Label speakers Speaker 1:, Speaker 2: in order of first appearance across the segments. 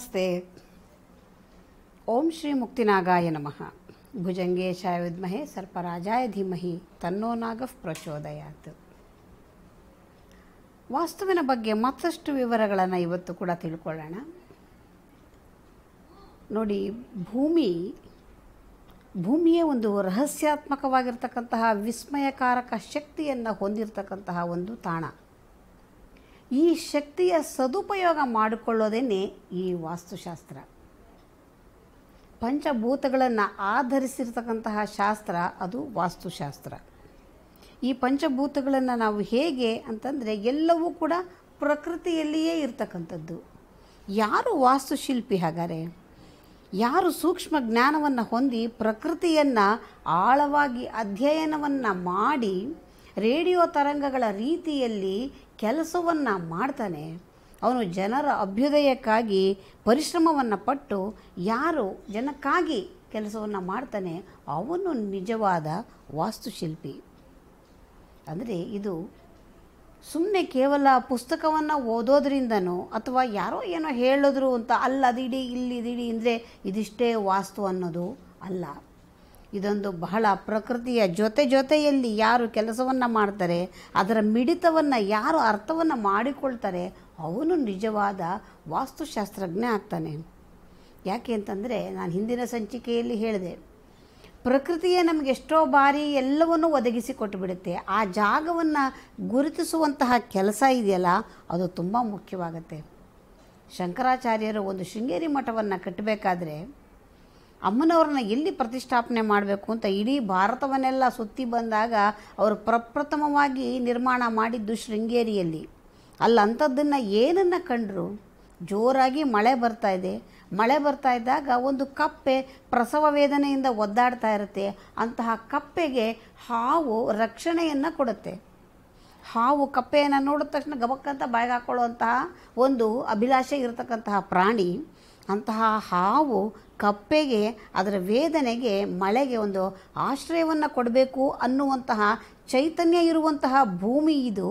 Speaker 1: ನಮಸ್ತೆ ಓಂ ಶ್ರೀ ಮುಕ್ತಿನಾಗಾಯ ನಮಃ ಭುಜಂಗೇಶಾಯ ವಿದ್ಮಹೆ ಸರ್ಪರಾಜಾಯ ಧೀಮಹಿ ತನ್ನೋ ನಾಗಃ ಪ್ರಚೋದಯಾತ್ ವಾಸ್ತುವಿನ ಬಗ್ಗೆ ಮತ್ತಷ್ಟು ವಿವರಗಳನ್ನು ಇವತ್ತು ಕೂಡ ತಿಳ್ಕೊಳ್ಳೋಣ ನೋಡಿ ಭೂಮಿ ಭೂಮಿಯೇ ಒಂದು ರಹಸ್ಯಾತ್ಮಕವಾಗಿರ್ತಕ್ಕಂತಹ ವಿಸ್ಮಯಕಾರಕ ಶಕ್ತಿಯನ್ನು ಹೊಂದಿರತಕ್ಕಂತಹ ಒಂದು ತಾಣ ಈ ಶಕ್ತಿಯ ಸದುಪಯೋಗ ಮಾಡಿಕೊಳ್ಳೋದೇನೆ ಈ ವಾಸ್ತುಶಾಸ್ತ್ರ ಪಂಚಭೂತಗಳನ್ನು ಆಧರಿಸಿರ್ತಕ್ಕಂತಹ ಶಾಸ್ತ್ರ ಅದು ವಾಸ್ತುಶಾಸ್ತ್ರ ಈ ಪಂಚಭೂತಗಳನ್ನು ನಾವು ಹೇಗೆ ಅಂತಂದರೆ ಎಲ್ಲವೂ ಕೂಡ ಪ್ರಕೃತಿಯಲ್ಲಿಯೇ ಇರ್ತಕ್ಕಂಥದ್ದು ಯಾರು ವಾಸ್ತುಶಿಲ್ಪಿ ಹಾಗಾದರೆ ಯಾರು ಸೂಕ್ಷ್ಮ ಜ್ಞಾನವನ್ನು ಹೊಂದಿ ಪ್ರಕೃತಿಯನ್ನು ಆಳವಾಗಿ ಅಧ್ಯಯನವನ್ನು ಮಾಡಿ ರೇಡಿಯೋ ತರಂಗಗಳ ರೀತಿಯಲ್ಲಿ ಕೆಲಸವನ್ನು ಮಾಡ್ತಾನೆ ಅವನು ಜನರ ಅಭ್ಯುದಯಕ್ಕಾಗಿ ಪರಿಶ್ರಮವನ್ನು ಪಟ್ಟು ಯಾರು ಜನಕ್ಕಾಗಿ ಕೆಲಸವನ್ನು ಮಾಡ್ತಾನೆ ಅವನು ನಿಜವಾದ ವಾಸ್ತುಶಿಲ್ಪಿ ಅಂದರೆ ಇದು ಸುಮ್ಮನೆ ಕೇವಲ ಪುಸ್ತಕವನ್ನು ಓದೋದ್ರಿಂದನೋ ಅಥವಾ ಯಾರೋ ಏನೋ ಹೇಳಿದ್ರು ಅಂತ ಅಲ್ಲದಿಡಿ ಇಲ್ಲಿದಿಡಿ ಅಂದರೆ ಇದಿಷ್ಟೇ ವಾಸ್ತು ಅನ್ನೋದು ಅಲ್ಲ ಇದೊಂದು ಬಹಳ ಪ್ರಕೃತಿಯ ಜೊತೆ ಜೊತೆಯಲ್ಲಿ ಯಾರು ಕೆಲಸವನ್ನು ಮಾಡ್ತಾರೆ ಅದರ ಮಿಡಿತವನ್ನು ಯಾರು ಅರ್ಥವನ್ನು ಮಾಡಿಕೊಳ್ತಾರೆ ಅವನು ನಿಜವಾದ ವಾಸ್ತುಶಾಸ್ತ್ರಜ್ಞ ಆಗ್ತಾನೆ ಯಾಕೆ ಅಂತಂದರೆ ನಾನು ಹಿಂದಿನ ಸಂಚಿಕೆಯಲ್ಲಿ ಹೇಳಿದೆ ಪ್ರಕೃತಿಯೇ ನಮಗೆ ಎಷ್ಟೋ ಬಾರಿ ಎಲ್ಲವನ್ನೂ ಒದಗಿಸಿ ಕೊಟ್ಟುಬಿಡುತ್ತೆ ಆ ಜಾಗವನ್ನು ಗುರುತಿಸುವಂತಹ ಕೆಲಸ ಇದೆಯಲ್ಲ ಅದು ತುಂಬ ಮುಖ್ಯವಾಗುತ್ತೆ ಶಂಕರಾಚಾರ್ಯರು ಒಂದು ಶೃಂಗೇರಿ ಮಠವನ್ನು ಕಟ್ಟಬೇಕಾದ್ರೆ ಅಮ್ಮನವ್ರನ್ನ ಎಲ್ಲಿ ಪ್ರತಿಷ್ಠಾಪನೆ ಮಾಡಬೇಕು ಅಂತ ಇಡೀ ಭಾರತವನ್ನೆಲ್ಲ ಸುತ್ತಿ ಬಂದಾಗ ಅವರು ಪ್ರಪ್ರಥಮವಾಗಿ ನಿರ್ಮಾಣ ಮಾಡಿದ್ದು ಶೃಂಗೇರಿಯಲ್ಲಿ ಅಲ್ಲಂಥದ್ದನ್ನು ಏನನ್ನು ಕಂಡರು ಜೋರಾಗಿ ಮಳೆ ಬರ್ತಾ ಇದೆ ಮಳೆ ಬರ್ತಾ ಇದ್ದಾಗ ಒಂದು ಕಪ್ಪೆ ಪ್ರಸವ ವೇದನೆಯಿಂದ ಒದ್ದಾಡ್ತಾ ಇರುತ್ತೆ ಅಂತಹ ಕಪ್ಪೆಗೆ ಹಾವು ರಕ್ಷಣೆಯನ್ನು ಕೊಡುತ್ತೆ ಹಾವು ಕಪ್ಪೆಯನ್ನು ನೋಡಿದ ತಕ್ಷಣ ಗಬಕ್ಕಂತ ಬಾಯಿಗೆ ಹಾಕೊಳ್ಳುವಂತಹ ಒಂದು ಅಭಿಲಾಷೆ ಇರತಕ್ಕಂತಹ ಪ್ರಾಣಿ ಅಂತಹ ಹಾವು ಕಪ್ಪೆಗೆ ಅದರ ವೇದನೆಗೆ ಮಳೆಗೆ ಒಂದು ಆಶ್ರಯವನ್ನು ಕೊಡಬೇಕು ಅನ್ನುವಂತಹ ಚೈತನ್ಯ ಇರುವಂತಹ ಭೂಮಿ ಇದು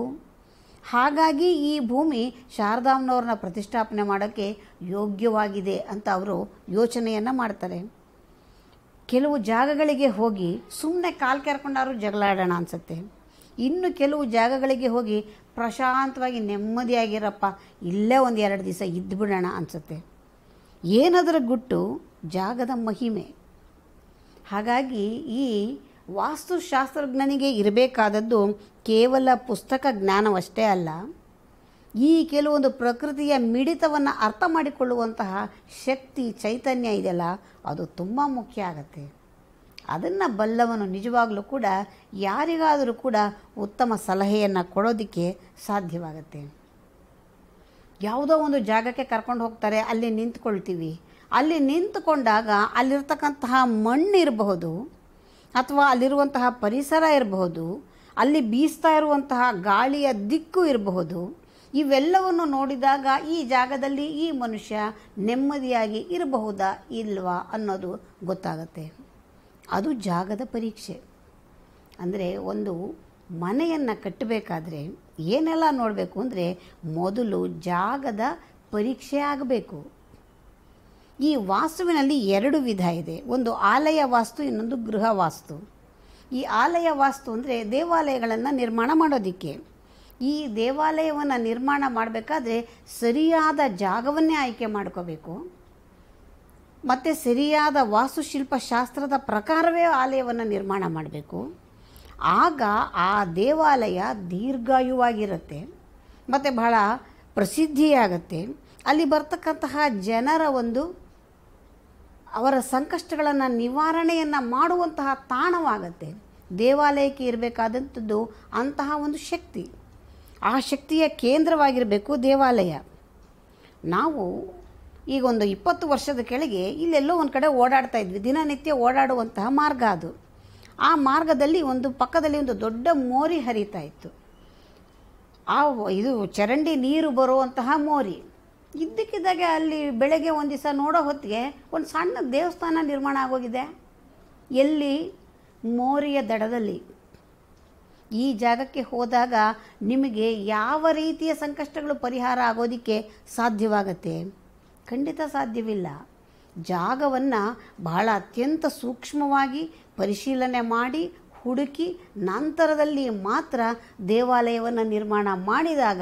Speaker 1: ಹಾಗಾಗಿ ಈ ಭೂಮಿ ಶಾರದಾಮ್ನವ್ರನ್ನ ಪ್ರತಿಷ್ಠಾಪನೆ ಮಾಡೋಕ್ಕೆ ಯೋಗ್ಯವಾಗಿದೆ ಅಂತ ಅವರು ಯೋಚನೆಯನ್ನು ಮಾಡ್ತಾರೆ ಕೆಲವು ಜಾಗಗಳಿಗೆ ಹೋಗಿ ಸುಮ್ಮನೆ ಕಾಲು ಕೆರ್ಕೊಂಡಾದ್ರು ಜಗಳಾಡೋಣ ಅನಿಸುತ್ತೆ ಇನ್ನು ಕೆಲವು ಜಾಗಗಳಿಗೆ ಹೋಗಿ ಪ್ರಶಾಂತವಾಗಿ ನೆಮ್ಮದಿಯಾಗಿರಪ್ಪ ಇಲ್ಲೇ ಒಂದು ಎರಡು ದಿವಸ ಇದ್ದುಬಿಡೋಣ ಅನಿಸುತ್ತೆ ಏನದರ ಗುಟ್ಟು ಜಾಗದ ಮಹಿಮೆ ಹಾಗಾಗಿ ಈ ವಾಸ್ತುಶಾಸ್ತ್ರಜ್ಞನಿಗೆ ಇರಬೇಕಾದದ್ದು ಕೇವಲ ಪುಸ್ತಕ ಜ್ಞಾನವಷ್ಟೇ ಅಲ್ಲ ಈ ಕೆಲವೊಂದು ಪ್ರಕೃತಿಯ ಮಿಡಿತವನ್ನು ಅರ್ಥ ಮಾಡಿಕೊಳ್ಳುವಂತಹ ಶಕ್ತಿ ಚೈತನ್ಯ ಇದೆಯಲ್ಲ ಅದು ತುಂಬ ಮುಖ್ಯ ಆಗತ್ತೆ ಅದನ್ನು ಬಲ್ಲವನು ನಿಜವಾಗಲೂ ಕೂಡ ಯಾರಿಗಾದರೂ ಕೂಡ ಉತ್ತಮ ಸಲಹೆಯನ್ನು ಕೊಡೋದಕ್ಕೆ ಸಾಧ್ಯವಾಗುತ್ತೆ ಯಾವುದೋ ಒಂದು ಜಾಗಕ್ಕೆ ಕರ್ಕೊಂಡು ಹೋಗ್ತಾರೆ ಅಲ್ಲಿ ನಿಂತ್ಕೊಳ್ತೀವಿ ಅಲ್ಲಿ ನಿಂತ್ಕೊಂಡಾಗ ಅಲ್ಲಿರ್ತಕ್ಕಂತಹ ಮಣ್ಣು ಇರಬಹುದು ಅಥವಾ ಅಲ್ಲಿರುವಂತಹ ಪರಿಸರ ಇರಬಹುದು ಅಲ್ಲಿ ಬೀಸ್ತಾ ಇರುವಂತಹ ಗಾಳಿಯ ದಿಕ್ಕು ಇರಬಹುದು ಇವೆಲ್ಲವನ್ನು ನೋಡಿದಾಗ ಈ ಜಾಗದಲ್ಲಿ ಈ ಮನುಷ್ಯ ನೆಮ್ಮದಿಯಾಗಿ ಇರಬಹುದಾ ಇಲ್ವಾ ಅನ್ನೋದು ಗೊತ್ತಾಗುತ್ತೆ ಅದು ಜಾಗದ ಪರೀಕ್ಷೆ ಅಂದರೆ ಒಂದು ಮನೆಯನ್ನು ಕಟ್ಟಬೇಕಾದ್ರೆ ಏನೆಲ್ಲ ನೋಡಬೇಕು ಅಂದರೆ ಮೊದಲು ಜಾಗದ ಪರೀಕ್ಷೆ ಆಗಬೇಕು ಈ ವಾಸ್ತುವಿನಲ್ಲಿ ಎರಡು ವಿಧ ಇದೆ ಒಂದು ಆಲಯ ವಾಸ್ತು ಇನ್ನೊಂದು ಗೃಹ ವಾಸ್ತು ಈ ಆಲಯ ವಾಸ್ತು ಅಂದರೆ ದೇವಾಲಯಗಳನ್ನು ನಿರ್ಮಾಣ ಮಾಡೋದಕ್ಕೆ ಈ ದೇವಾಲಯವನ್ನು ನಿರ್ಮಾಣ ಮಾಡಬೇಕಾದ್ರೆ ಸರಿಯಾದ ಜಾಗವನ್ನೇ ಆಯ್ಕೆ ಮಾಡ್ಕೋಬೇಕು ಮತ್ತು ಸರಿಯಾದ ವಾಸ್ತುಶಿಲ್ಪ ಶಾಸ್ತ್ರದ ಪ್ರಕಾರವೇ ಆಲಯವನ್ನು ನಿರ್ಮಾಣ ಮಾಡಬೇಕು ಆಗ ಆ ದೇವಾಲಯ ದೀರ್ಘಾಯುವಾಗಿರುತ್ತೆ ಮತ್ತು ಬಹಳ ಪ್ರಸಿದ್ಧಿಯಾಗತ್ತೆ ಅಲ್ಲಿ ಬರ್ತಕ್ಕಂತಹ ಜನರ ಒಂದು ಅವರ ಸಂಕಷ್ಟಗಳನ್ನು ನಿವಾರಣೆಯನ್ನು ಮಾಡುವಂತಹ ತಾಣವಾಗತ್ತೆ ದೇವಾಲಯಕ್ಕೆ ಇರಬೇಕಾದಂಥದ್ದು ಅಂತಹ ಒಂದು ಶಕ್ತಿ ಆ ಶಕ್ತಿಯ ಕೇಂದ್ರವಾಗಿರಬೇಕು ದೇವಾಲಯ ನಾವು ಈಗ ಒಂದು ಇಪ್ಪತ್ತು ವರ್ಷದ ಕೆಳಗೆ ಇಲ್ಲೆಲ್ಲೋ ಒಂದು ಕಡೆ ಓಡಾಡ್ತಾ ಇದ್ವಿ ದಿನನಿತ್ಯ ಓಡಾಡುವಂತಹ ಮಾರ್ಗ ಅದು ಆ ಮಾರ್ಗದಲ್ಲಿ ಒಂದು ಪಕ್ಕದಲ್ಲಿ ಒಂದು ದೊಡ್ಡ ಮೋರಿ ಹರಿತಾ ಇತ್ತು ಆ ಇದು ಚರಂಡಿ ನೀರು ಬರುವಂತಹ ಮೋರಿ ಇದ್ದಕ್ಕಿದ್ದಾಗೆ ಅಲ್ಲಿ ಬೆಳಗ್ಗೆ ಒಂದು ದಿವಸ ನೋಡೋ ಹೊತ್ತಿಗೆ ಒಂದು ಸಣ್ಣ ದೇವಸ್ಥಾನ ನಿರ್ಮಾಣ ಆಗೋಗಿದೆ ಎಲ್ಲಿ ಮೋರಿಯ ದಡದಲ್ಲಿ ಈ ಜಾಗಕ್ಕೆ ಹೋದಾಗ ನಿಮಗೆ ಯಾವ ರೀತಿಯ ಸಂಕಷ್ಟಗಳು ಪರಿಹಾರ ಆಗೋದಕ್ಕೆ ಸಾಧ್ಯವಾಗತ್ತೆ ಖಂಡಿತ ಸಾಧ್ಯವಿಲ್ಲ ಜಾಗವನ್ನು ಬಹಳ ಅತ್ಯಂತ ಸೂಕ್ಷ್ಮವಾಗಿ ಪರಿಶೀಲನೆ ಮಾಡಿ ಹುಡುಕಿ ನಂತರದಲ್ಲಿ ಮಾತ್ರ ದೇವಾಲಯವನ್ನು ನಿರ್ಮಾಣ ಮಾಡಿದಾಗ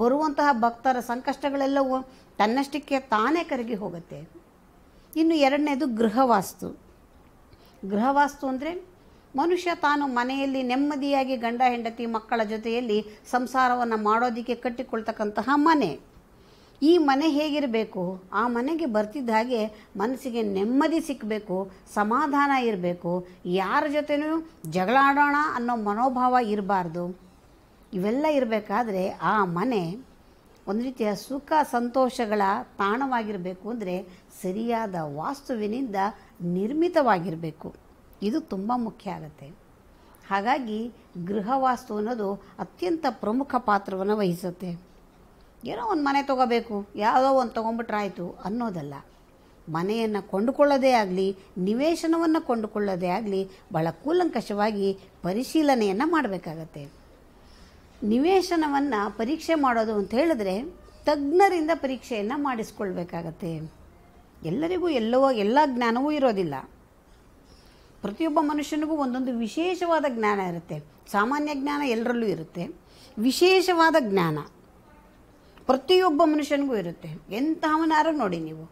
Speaker 1: ಬರುವಂತಹ ಭಕ್ತರ ಸಂಕಷ್ಟಗಳೆಲ್ಲವೂ ತನ್ನಷ್ಟಕ್ಕೆ ತಾನೇ ಕರಗಿ ಹೋಗುತ್ತೆ ಇನ್ನು ಎರಡನೇದು ಗೃಹವಾಸ್ತು ಗೃಹವಾಸ್ತು ಅಂದರೆ ಮನುಷ್ಯ ತಾನು ಮನೆಯಲ್ಲಿ ನೆಮ್ಮದಿಯಾಗಿ ಗಂಡ ಹೆಂಡತಿ ಮಕ್ಕಳ ಜೊತೆಯಲ್ಲಿ ಸಂಸಾರವನ್ನು ಮಾಡೋದಕ್ಕೆ ಕಟ್ಟಿಕೊಳ್ತಕ್ಕಂತಹ ಮನೆ ಈ ಮನೆ ಹೇಗಿರಬೇಕು ಆ ಮನೆಗೆ ಬರ್ತಿದ್ದ ಹಾಗೆ ಮನಸ್ಸಿಗೆ ನೆಮ್ಮದಿ ಸಿಕ್ಕಬೇಕು ಸಮಾಧಾನ ಇರಬೇಕು ಯಾರ ಜೊತೆನೂ ಜಗಳಾಡೋಣ ಅನ್ನೋ ಮನೋಭಾವ ಇರಬಾರ್ದು ಇವೆಲ್ಲ ಇರಬೇಕಾದ್ರೆ ಆ ಮನೆ ಒಂದು ರೀತಿಯ ಸುಖ ಸಂತೋಷಗಳ ತಾಣವಾಗಿರಬೇಕು ಅಂದರೆ ಸರಿಯಾದ ವಾಸ್ತುವಿನಿಂದ ನಿರ್ಮಿತವಾಗಿರಬೇಕು ಇದು ತುಂಬ ಮುಖ್ಯ ಆಗುತ್ತೆ ಹಾಗಾಗಿ ಗೃಹ ವಾಸ್ತು ಅನ್ನೋದು ಅತ್ಯಂತ ಪ್ರಮುಖ ಪಾತ್ರವನ್ನು ವಹಿಸುತ್ತೆ ಏನೋ ಒಂದು ಮನೆ ತೊಗೋಬೇಕು ಯಾವುದೋ ಒಂದು ತೊಗೊಂಬಿಟ್ರಾಯಿತು ಅನ್ನೋದಲ್ಲ ಮನೆಯನ್ನು ಕೊಂಡುಕೊಳ್ಳೋದೇ ಆಗಲಿ ನಿವೇಶನವನ್ನು ಕೊಂಡುಕೊಳ್ಳೋದೇ ಆಗಲಿ ಭಾಳ ಕೂಲಂಕಷವಾಗಿ ಪರಿಶೀಲನೆಯನ್ನು ಮಾಡಬೇಕಾಗತ್ತೆ ನಿವೇಶನವನ್ನು ಪರೀಕ್ಷೆ ಮಾಡೋದು ಅಂತ ಹೇಳಿದ್ರೆ ತಜ್ಞರಿಂದ ಪರೀಕ್ಷೆಯನ್ನು ಮಾಡಿಸ್ಕೊಳ್ಬೇಕಾಗತ್ತೆ ಎಲ್ಲರಿಗೂ ಎಲ್ಲವೋ ಎಲ್ಲ ಜ್ಞಾನವೂ ಇರೋದಿಲ್ಲ ಪ್ರತಿಯೊಬ್ಬ ಮನುಷ್ಯನಿಗೂ ಒಂದೊಂದು ವಿಶೇಷವಾದ ಜ್ಞಾನ ಇರುತ್ತೆ ಸಾಮಾನ್ಯ ಜ್ಞಾನ ಎಲ್ಲರಲ್ಲೂ ಇರುತ್ತೆ ವಿಶೇಷವಾದ ಜ್ಞಾನ ಪ್ರತಿಯೊಬ್ಬ ಮನುಷ್ಯನಿಗೂ ಇರುತ್ತೆ ಎಂತಹವನಾರು ನೋಡಿ ನೀವು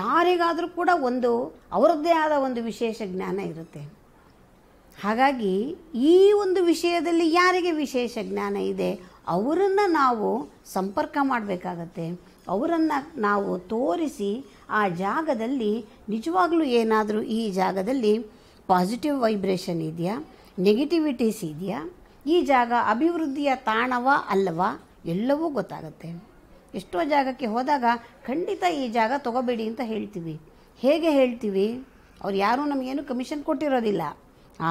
Speaker 1: ಯಾರಿಗಾದರೂ ಕೂಡ ಒಂದು ಅವರದ್ದೇ ಆದ ಒಂದು ವಿಶೇಷ ಜ್ಞಾನ ಇರುತ್ತೆ ಹಾಗಾಗಿ ಈ ಒಂದು ವಿಷಯದಲ್ಲಿ ಯಾರಿಗೆ ವಿಶೇಷ ಜ್ಞಾನ ಇದೆ ಅವರನ್ನು ನಾವು ಸಂಪರ್ಕ ಮಾಡಬೇಕಾಗತ್ತೆ ಅವರನ್ನು ನಾವು ತೋರಿಸಿ ಆ ಜಾಗದಲ್ಲಿ ನಿಜವಾಗಲೂ ಏನಾದರೂ ಈ ಜಾಗದಲ್ಲಿ ಪಾಸಿಟಿವ್ ವೈಬ್ರೇಷನ್ ಇದೆಯಾ ನೆಗೆಟಿವಿಟೀಸ್ ಇದೆಯಾ ಈ ಜಾಗ ಅಭಿವೃದ್ಧಿಯ ತಾಣವ ಅಲ್ಲವಾ ಎಲ್ಲವೂ ಗೊತ್ತಾಗುತ್ತೆ ಎಷ್ಟೋ ಜಾಗಕ್ಕೆ ಹೋದಾಗ ಖಂಡಿತ ಈ ಜಾಗ ತಗೋಬೇಡಿ ಅಂತ ಹೇಳ್ತೀವಿ ಹೇಗೆ ಹೇಳ್ತೀವಿ ಅವ್ರು ಯಾರೂ ನಮಗೇನು ಕಮಿಷನ್ ಕೊಟ್ಟಿರೋದಿಲ್ಲ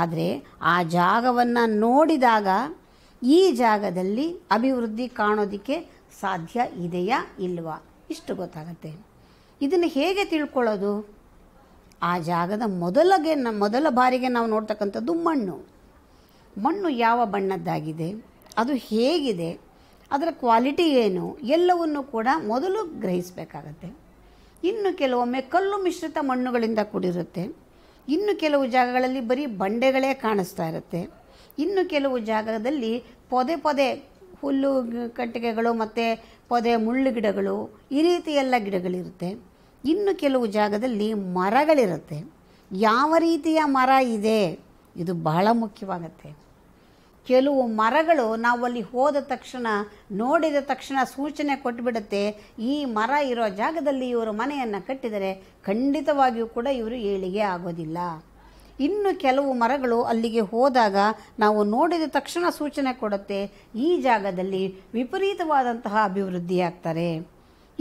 Speaker 1: ಆದರೆ ಆ ಜಾಗವನ್ನು ನೋಡಿದಾಗ ಈ ಜಾಗದಲ್ಲಿ ಅಭಿವೃದ್ಧಿ ಕಾಣೋದಕ್ಕೆ ಸಾಧ್ಯ ಇದೆಯಾ ಇಲ್ವಾ ಇಷ್ಟು ಗೊತ್ತಾಗತ್ತೆ ಇದನ್ನು ಹೇಗೆ ತಿಳ್ಕೊಳ್ಳೋದು ಆ ಜಾಗದ ಮೊದಲಗೆ ಮೊದಲ ಬಾರಿಗೆ ನಾವು ನೋಡ್ತಕ್ಕಂಥದ್ದು ಮಣ್ಣು ಮಣ್ಣು ಯಾವ ಬಣ್ಣದ್ದಾಗಿದೆ ಅದು ಹೇಗಿದೆ ಅದರ ಕ್ವಾಲಿಟಿ ಏನು ಎಲ್ಲವನ್ನು ಕೂಡ ಮೊದಲು ಗ್ರಹಿಸಬೇಕಾಗತ್ತೆ ಇನ್ನು ಕೆಲವೊಮ್ಮೆ ಕಲ್ಲು ಮಿಶ್ರಿತ ಮಣ್ಣುಗಳಿಂದ ಕೂಡಿರುತ್ತೆ ಇನ್ನು ಕೆಲವು ಜಾಗಗಳಲ್ಲಿ ಬರೀ ಬಂಡೆಗಳೇ ಕಾಣಿಸ್ತಾ ಇರುತ್ತೆ ಇನ್ನು ಕೆಲವು ಜಾಗದಲ್ಲಿ ಪೊದೆ ಪೊದೆ ಹುಲ್ಲು ಕಟ್ಟಿಗೆಗಳು ಮತ್ತು ಪೊದೆ ಮುಳ್ಳು ಗಿಡಗಳು ಈ ರೀತಿ ಎಲ್ಲ ಗಿಡಗಳಿರುತ್ತೆ ಇನ್ನು ಕೆಲವು ಜಾಗದಲ್ಲಿ ಮರಗಳಿರುತ್ತೆ ಯಾವ ರೀತಿಯ ಮರ ಇದೆ ಇದು ಬಹಳ ಮುಖ್ಯವಾಗುತ್ತೆ ಕೆಲವು ಮರಗಳು ನಾವಲ್ಲಿ ಹೋದ ತಕ್ಷಣ ನೋಡಿದ ತಕ್ಷಣ ಸೂಚನೆ ಕೊಟ್ಟುಬಿಡುತ್ತೆ ಈ ಮರ ಇರೋ ಜಾಗದಲ್ಲಿ ಇವರು ಮನೆಯನ್ನು ಕಟ್ಟಿದರೆ ಖಂಡಿತವಾಗಿಯೂ ಕೂಡ ಇವರು ಏಳಿಗೆ ಆಗೋದಿಲ್ಲ ಇನ್ನು ಕೆಲವು ಮರಗಳು ಅಲ್ಲಿಗೆ ಹೋದಾಗ ನಾವು ನೋಡಿದ ತಕ್ಷಣ ಸೂಚನೆ ಕೊಡುತ್ತೆ ಈ ಜಾಗದಲ್ಲಿ ವಿಪರೀತವಾದಂತಹ ಅಭಿವೃದ್ಧಿಯಾಗ್ತಾರೆ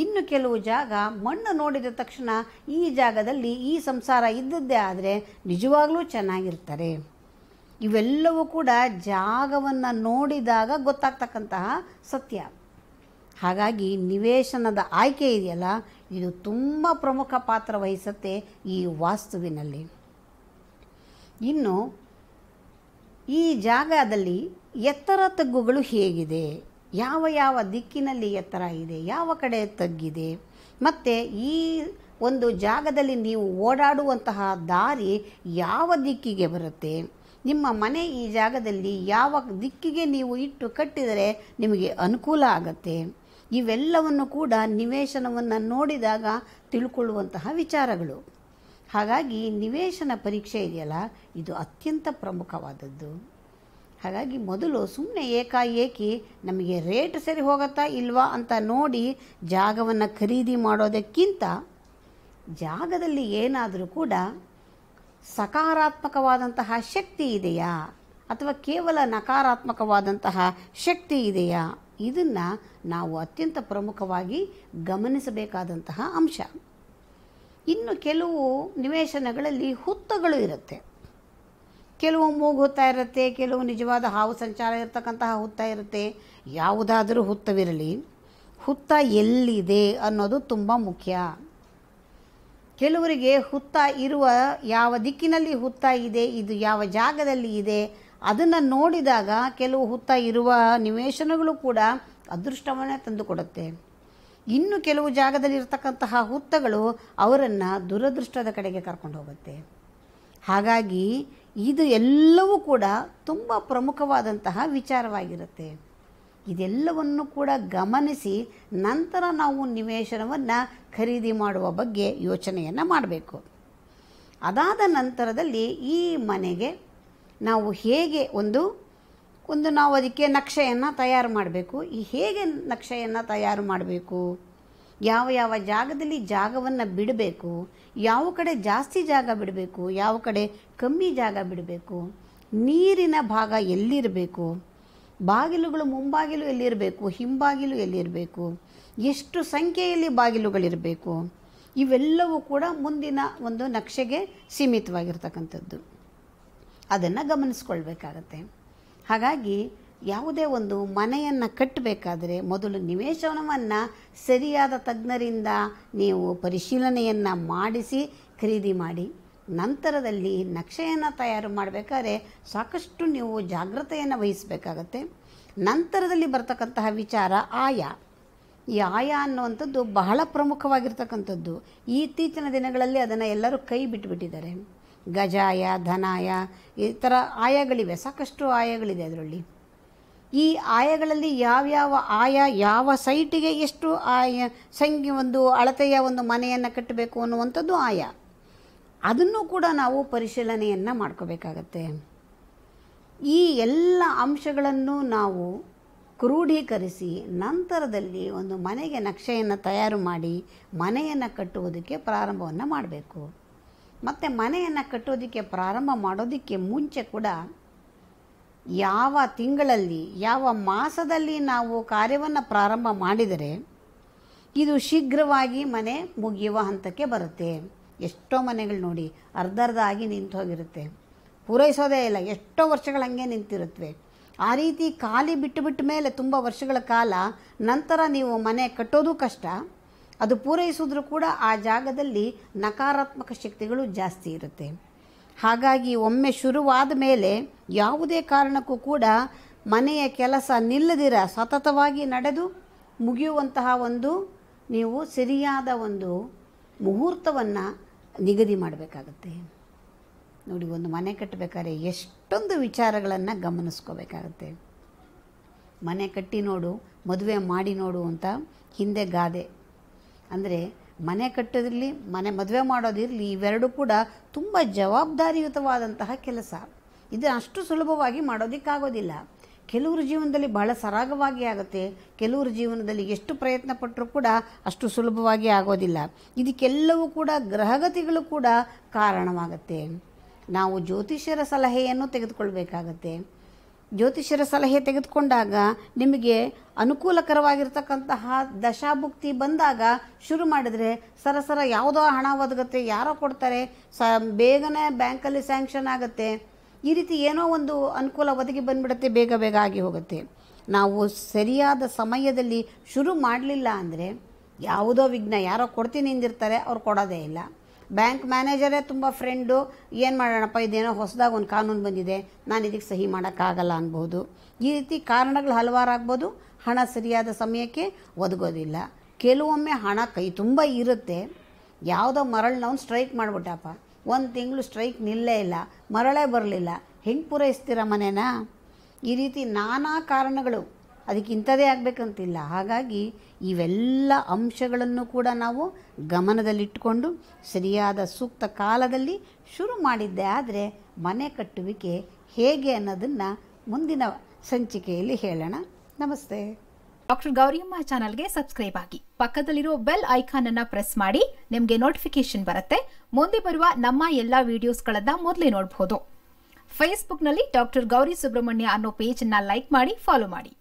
Speaker 1: ಇನ್ನು ಕೆಲವು ಜಾಗ ಮಣ್ಣು ನೋಡಿದ ತಕ್ಷಣ ಈ ಜಾಗದಲ್ಲಿ ಈ ಸಂಸಾರ ಇದ್ದದ್ದೇ ಆದರೆ ನಿಜವಾಗಲೂ ಚೆನ್ನಾಗಿರ್ತಾರೆ ಇವೆಲ್ಲವೂ ಕೂಡ ಜಾಗವನ್ನು ನೋಡಿದಾಗ ಗೊತ್ತಾಗ್ತಕ್ಕಂತಹ ಸತ್ಯ ಹಾಗಾಗಿ ನಿವೇಶನದ ಆಯ್ಕೆ ಇದೆಯಲ್ಲ ಇದು ತುಂಬ ಪ್ರಮುಖ ಪಾತ್ರ ವಹಿಸುತ್ತೆ ಈ ವಾಸ್ತುವಿನಲ್ಲಿ ಇನ್ನು ಈ ಜಾಗದಲ್ಲಿ ಎತ್ತರ ತಗ್ಗುಗಳು ಹೇಗಿದೆ ಯಾವ ಯಾವ ದಿಕ್ಕಿನಲ್ಲಿ ಎತ್ತರ ಇದೆ ಯಾವ ಕಡೆ ತಗ್ಗಿದೆ ಮತ್ತು ಈ ಒಂದು ಜಾಗದಲ್ಲಿ ನೀವು ಓಡಾಡುವಂತಹ ದಾರಿ ಯಾವ ದಿಕ್ಕಿಗೆ ಬರುತ್ತೆ ನಿಮ್ಮ ಮನೆ ಈ ಜಾಗದಲ್ಲಿ ಯಾವ ದಿಕ್ಕಿಗೆ ನೀವು ಇಟ್ಟು ಕಟ್ಟಿದರೆ ನಿಮಗೆ ಅನುಕೂಲ ಆಗತ್ತೆ ಇವೆಲ್ಲವನ್ನು ಕೂಡ ನಿವೇಶನವನ್ನು ನೋಡಿದಾಗ ತಿಳ್ಕೊಳ್ಳುವಂತಹ ವಿಚಾರಗಳು ಹಾಗಾಗಿ ನಿವೇಶನ ಪರೀಕ್ಷೆ ಇದೆಯಲ್ಲ ಇದು ಅತ್ಯಂತ ಪ್ರಮುಖವಾದದ್ದು ಹಾಗಾಗಿ ಮೊದಲು ಸುಮ್ಮನೆ ಏಕಾಏಕಿ ನಮಗೆ ರೇಟ್ ಸರಿ ಹೋಗುತ್ತಾ ಇಲ್ವಾ ಅಂತ ನೋಡಿ ಜಾಗವನ್ನು ಖರೀದಿ ಮಾಡೋದಕ್ಕಿಂತ ಜಾಗದಲ್ಲಿ ಏನಾದರೂ ಕೂಡ ಸಕಾರಾತ್ಮಕವಾದಂತಹ ಶಕ್ತಿ ಇದೆಯಾ ಅಥವಾ ಕೇವಲ ನಕಾರಾತ್ಮಕವಾದಂತಹ ಶಕ್ತಿ ಇದೆಯಾ ಇದನ್ನು ನಾವು ಅತ್ಯಂತ ಪ್ರಮುಖವಾಗಿ ಗಮನಿಸಬೇಕಾದಂತಹ ಅಂಶ ಇನ್ನು ಕೆಲವು ನಿವೇಶನಗಳಲ್ಲಿ ಹುತ್ತಗಳು ಇರುತ್ತೆ ಕೆಲವು ಮೂಗು ಹುತ್ತ ಇರುತ್ತೆ ಕೆಲವು ನಿಜವಾದ ಹಾವು ಸಂಚಾರ ಇರತಕ್ಕಂತಹ ಹುತ್ತ ಇರುತ್ತೆ ಯಾವುದಾದರೂ ಹುತ್ತವಿರಲಿ ಹುತ್ತ ಎಲ್ಲಿದೆ ಅನ್ನೋದು ತುಂಬ ಮುಖ್ಯ ಕೆಲವರಿಗೆ ಹುತ್ತ ಇರುವ ಯಾವ ದಿಕ್ಕಿನಲ್ಲಿ ಹುತ್ತ ಇದೆ ಇದು ಯಾವ ಜಾಗದಲ್ಲಿ ಇದೆ ಅದನ್ನು ನೋಡಿದಾಗ ಕೆಲವು ಹುತ್ತ ಇರುವ ನಿವೇಶನಗಳು ಕೂಡ ಅದೃಷ್ಟವನ್ನೇ ತಂದುಕೊಡುತ್ತೆ ಇನ್ನು ಕೆಲವು ಜಾಗದಲ್ಲಿ ಇರತಕ್ಕಂತಹ ಹುತ್ತಗಳು ಅವರನ್ನು ದುರದೃಷ್ಟದ ಕಡೆಗೆ ಕರ್ಕೊಂಡು ಹೋಗುತ್ತೆ ಹಾಗಾಗಿ ಇದು ಎಲ್ಲವೂ ಕೂಡ ತುಂಬ ಪ್ರಮುಖವಾದಂತಹ ವಿಚಾರವಾಗಿರುತ್ತೆ ಇದೆಲ್ಲವನ್ನು ಕೂಡ ಗಮನಿಸಿ ನಂತರ ನಾವು ನಿವೇಶನವನ್ನು ಖರೀದಿ ಮಾಡುವ ಬಗ್ಗೆ ಯೋಚನೆಯನ್ನು ಮಾಡಬೇಕು ಅದಾದ ನಂತರದಲ್ಲಿ ಈ ಮನೆಗೆ ನಾವು ಹೇಗೆ ಒಂದು ಒಂದು ನಾವು ಅದಕ್ಕೆ ನಕ್ಷೆಯನ್ನು ತಯಾರು ಮಾಡಬೇಕು ಈ ಹೇಗೆ ನಕ್ಷೆಯನ್ನು ತಯಾರು ಮಾಡಬೇಕು ಯಾವ ಯಾವ ಜಾಗದಲ್ಲಿ ಜಾಗವನ್ನು ಬಿಡಬೇಕು ಯಾವ ಕಡೆ ಜಾಸ್ತಿ ಜಾಗ ಬಿಡಬೇಕು ಯಾವ ಕಡೆ ಕಮ್ಮಿ ಜಾಗ ಬಿಡಬೇಕು ನೀರಿನ ಭಾಗ ಎಲ್ಲಿರಬೇಕು ಬಾಗಿಲುಗಳು ಮುಂಬಾಗಿಲು ಎಲ್ಲಿರಬೇಕು ಹಿಂಬಾಗಿಲು ಎಲ್ಲಿರಬೇಕು ಎಷ್ಟು ಸಂಖ್ಯೆಯಲ್ಲಿ ಬಾಗಿಲುಗಳಿರಬೇಕು ಇವೆಲ್ಲವೂ ಕೂಡ ಮುಂದಿನ ಒಂದು ನಕ್ಷೆಗೆ ಸೀಮಿತವಾಗಿರ್ತಕ್ಕಂಥದ್ದು ಅದನ್ನು ಗಮನಿಸ್ಕೊಳ್ಬೇಕಾಗತ್ತೆ ಹಾಗಾಗಿ ಯಾವುದೇ ಒಂದು ಮನೆಯನ್ನು ಕಟ್ಟಬೇಕಾದರೆ ಮೊದಲು ನಿವೇಶನವನ್ನು ಸರಿಯಾದ ತಜ್ಞರಿಂದ ನೀವು ಪರಿಶೀಲನೆಯನ್ನು ಮಾಡಿಸಿ ಖರೀದಿ ಮಾಡಿ ನಂತರದಲ್ಲಿ ನಕ್ಷೆಯನ್ನು ತಯಾರು ಮಾಡಬೇಕಾದ್ರೆ ಸಾಕಷ್ಟು ನೀವು ಜಾಗ್ರತೆಯನ್ನು ವಹಿಸಬೇಕಾಗತ್ತೆ ನಂತರದಲ್ಲಿ ಬರ್ತಕ್ಕಂತಹ ವಿಚಾರ ಆಯಾ ಈ ಆಯಾ ಅನ್ನುವಂಥದ್ದು ಬಹಳ ಪ್ರಮುಖವಾಗಿರ್ತಕ್ಕಂಥದ್ದು ಇತ್ತೀಚಿನ ದಿನಗಳಲ್ಲಿ ಅದನ್ನು ಎಲ್ಲರೂ ಕೈ ಬಿಟ್ಟುಬಿಟ್ಟಿದ್ದಾರೆ ಗಜಾಯ ಧನಾಯ ಈ ಥರ ಆಯಗಳಿವೆ ಸಾಕಷ್ಟು ಆಯಗಳಿದೆ ಅದರಲ್ಲಿ ಈ ಆಯಗಳಲ್ಲಿ ಯಾವ್ಯಾವ ಆಯ ಯಾವ ಸೈಟಿಗೆ ಎಷ್ಟು ಆಯ ಸಂಖ್ಯೆ ಒಂದು ಅಳತೆಯ ಒಂದು ಮನೆಯನ್ನು ಕಟ್ಟಬೇಕು ಅನ್ನುವಂಥದ್ದು ಆಯ ಅದನ್ನು ಕೂಡ ನಾವು ಪರಿಶೀಲನೆಯನ್ನು ಮಾಡ್ಕೋಬೇಕಾಗತ್ತೆ ಈ ಎಲ್ಲ ಅಂಶಗಳನ್ನು ನಾವು ಕ್ರೋಢೀಕರಿಸಿ ನಂತರದಲ್ಲಿ ಒಂದು ಮನೆಗೆ ನಕ್ಷೆಯನ್ನು ತಯಾರು ಮಾಡಿ ಮನೆಯನ್ನು ಕಟ್ಟುವುದಕ್ಕೆ ಪ್ರಾರಂಭವನ್ನು ಮಾಡಬೇಕು ಮತ್ತು ಮನೆಯನ್ನು ಕಟ್ಟೋದಕ್ಕೆ ಪ್ರಾರಂಭ ಮಾಡೋದಕ್ಕೆ ಮುಂಚೆ ಕೂಡ ಯಾವ ತಿಂಗಳಲ್ಲಿ ಯಾವ ಮಾಸದಲ್ಲಿ ನಾವು ಕಾರ್ಯವನ್ನು ಪ್ರಾರಂಭ ಮಾಡಿದರೆ ಇದು ಶೀಘ್ರವಾಗಿ ಮನೆ ಮುಗಿಯುವ ಹಂತಕ್ಕೆ ಬರುತ್ತೆ ಎಷ್ಟೋ ಮನೆಗಳು ನೋಡಿ ಅರ್ಧ ಅರ್ಧ ಆಗಿ ನಿಂತು ಹೋಗಿರುತ್ತೆ ಪೂರೈಸೋದೇ ಇಲ್ಲ ಎಷ್ಟೋ ವರ್ಷಗಳು ಹಂಗೆ ನಿಂತಿರುತ್ತವೆ ಆ ರೀತಿ ಖಾಲಿ ಬಿಟ್ಟು ಬಿಟ್ಟ ಮೇಲೆ ತುಂಬ ವರ್ಷಗಳ ಕಾಲ ನಂತರ ನೀವು ಮನೆ ಕಟ್ಟೋದು ಕಷ್ಟ ಅದು ಪೂರೈಸಿದ್ರೂ ಕೂಡ ಆ ಜಾಗದಲ್ಲಿ ನಕಾರಾತ್ಮಕ ಶಕ್ತಿಗಳು ಜಾಸ್ತಿ ಇರುತ್ತೆ ಹಾಗಾಗಿ ಒಮ್ಮೆ ಶುರುವಾದ ಮೇಲೆ ಯಾವುದೇ ಕಾರಣಕ್ಕೂ ಕೂಡ ಮನೆಯ ಕೆಲಸ ನಿಲ್ಲದಿರ ಸತತವಾಗಿ ನಡೆದು ಮುಗಿಯುವಂತಹ ಒಂದು ನೀವು ಸರಿಯಾದ ಒಂದು ಮುಹೂರ್ತವನ್ನು ನಿಗದಿ ಮಾಡಬೇಕಾಗುತ್ತೆ ನೋಡಿ ಒಂದು ಮನೆ ಕಟ್ಟಬೇಕಾದ್ರೆ ಎಷ್ಟೊಂದು ವಿಚಾರಗಳನ್ನು ಗಮನಿಸ್ಕೋಬೇಕಾಗತ್ತೆ ಮನೆ ಕಟ್ಟಿ ನೋಡು ಮದುವೆ ಮಾಡಿ ನೋಡು ಅಂತ ಹಿಂದೆ ಗಾದೆ ಅಂದರೆ ಮನೆ ಕಟ್ಟೋದಿರಲಿ ಮನೆ ಮದುವೆ ಮಾಡೋದಿರಲಿ ಇವೆರಡೂ ಕೂಡ ತುಂಬ ಜವಾಬ್ದಾರಿಯುತವಾದಂತಹ ಕೆಲಸ ಇದು ಅಷ್ಟು ಸುಲಭವಾಗಿ ಮಾಡೋದಕ್ಕಾಗೋದಿಲ್ಲ ಕೆಲವ್ರ ಜೀವನದಲ್ಲಿ ಬಹಳ ಸರಾಗವಾಗಿ ಆಗುತ್ತೆ ಕೆಲವ್ರ ಜೀವನದಲ್ಲಿ ಎಷ್ಟು ಪ್ರಯತ್ನ ಪಟ್ಟರೂ ಕೂಡ ಅಷ್ಟು ಸುಲಭವಾಗಿ ಆಗೋದಿಲ್ಲ ಇದಕ್ಕೆಲ್ಲವೂ ಕೂಡ ಗ್ರಹಗತಿಗಳು ಕೂಡ ಕಾರಣವಾಗುತ್ತೆ ನಾವು ಜ್ಯೋತಿಷ್ಯರ ಸಲಹೆಯನ್ನು ತೆಗೆದುಕೊಳ್ಬೇಕಾಗತ್ತೆ ಜ್ಯೋತಿಷ್ಯರ ಸಲಹೆ ತೆಗೆದುಕೊಂಡಾಗ ನಿಮಗೆ ಅನುಕೂಲಕರವಾಗಿರ್ತಕ್ಕಂತಹ ದಶಾಭುಕ್ತಿ ಬಂದಾಗ ಶುರು ಮಾಡಿದರೆ ಸರಸರ ಯಾವುದೋ ಹಣ ಒದಗುತ್ತೆ ಯಾರೋ ಕೊಡ್ತಾರೆ ಸ ಬೇಗನೆ ಬ್ಯಾಂಕಲ್ಲಿ ಸ್ಯಾಂಕ್ಷನ್ ಆಗುತ್ತೆ ಈ ರೀತಿ ಏನೋ ಒಂದು ಅನುಕೂಲ ಒದಗಿ ಬಂದ್ಬಿಡುತ್ತೆ ಬೇಗ ಬೇಗ ಆಗಿ ಹೋಗುತ್ತೆ ನಾವು ಸರಿಯಾದ ಸಮಯದಲ್ಲಿ ಶುರು ಮಾಡಲಿಲ್ಲ ಅಂದರೆ ಯಾವುದೋ ವಿಘ್ನ ಯಾರೋ ಕೊಡ್ತೀನಿ ಅಂದಿರ್ತಾರೆ ಅವ್ರು ಕೊಡೋದೇ ಇಲ್ಲ ಬ್ಯಾಂಕ್ ಮ್ಯಾನೇಜರೇ ತುಂಬ ಫ್ರೆಂಡು ಏನು ಮಾಡೋಣಪ್ಪ ಇದೇನೋ ಹೊಸದಾಗಿ ಒಂದು ಕಾನೂನು ಬಂದಿದೆ ನಾನು ಇದಕ್ಕೆ ಸಹಿ ಮಾಡೋಕ್ಕಾಗಲ್ಲ ಅನ್ಬೋದು ಈ ರೀತಿ ಕಾರಣಗಳು ಆಗ್ಬೋದು ಹಣ ಸರಿಯಾದ ಸಮಯಕ್ಕೆ ಒದಗೋದಿಲ್ಲ ಕೆಲವೊಮ್ಮೆ ಹಣ ಕೈ ತುಂಬ ಇರುತ್ತೆ ಯಾವುದೋ ಮರಳನ್ನ ನಾವು ಸ್ಟ್ರೈಕ್ ಮಾಡಿಬಿಟ್ಟಪ್ಪ ಒಂದು ತಿಂಗಳು ಸ್ಟ್ರೈಕ್ ನಿಲ್ಲೇ ಇಲ್ಲ ಮರಳೇ ಬರಲಿಲ್ಲ ಹೆಂಗೆ ಪೂರೈಸ್ತೀರ ಮನೇನ ಈ ರೀತಿ ನಾನಾ ಕಾರಣಗಳು ಅದಕ್ಕೆ ಆಗಬೇಕಂತಿಲ್ಲ ಹಾಗಾಗಿ ಇವೆಲ್ಲ ಅಂಶಗಳನ್ನು ಕೂಡ ನಾವು ಗಮನದಲ್ಲಿಟ್ಟುಕೊಂಡು ಸರಿಯಾದ ಸೂಕ್ತ ಕಾಲದಲ್ಲಿ ಶುರು ಮಾಡಿದ್ದೆ ಆದರೆ ಮನೆ ಕಟ್ಟುವಿಕೆ ಹೇಗೆ ಅನ್ನೋದನ್ನು ಮುಂದಿನ ಸಂಚಿಕೆಯಲ್ಲಿ ಹೇಳೋಣ ನಮಸ್ತೆ ಡಾಕ್ಟರ್ ಗೌರಿಯಮ್ಮ ಚಾನಲ್ಗೆ ಸಬ್ಸ್ಕ್ರೈಬ್ ಆಗಿ ಪಕ್ಕದಲ್ಲಿರೋ ಬೆಲ್ ಐಕಾನ್ ಅನ್ನ ಪ್ರೆಸ್ ಮಾಡಿ ನಿಮಗೆ ನೋಟಿಫಿಕೇಶನ್ ಬರುತ್ತೆ ಮುಂದೆ ಬರುವ ನಮ್ಮ ಎಲ್ಲ ವಿಡಿಯೋಸ್ಗಳನ್ನ ಮೊದಲೇ ನೋಡಬಹುದು ಫೇಸ್ಬುಕ್ನಲ್ಲಿ ಡಾಕ್ಟರ್ ಗೌರಿ ಸುಬ್ರಹ್ಮಣ್ಯ ಅನ್ನೋ ಪೇಜ್ ಅನ್ನ ಲೈಕ್ ಮಾಡಿ ಫಾಲೋ ಮಾಡಿ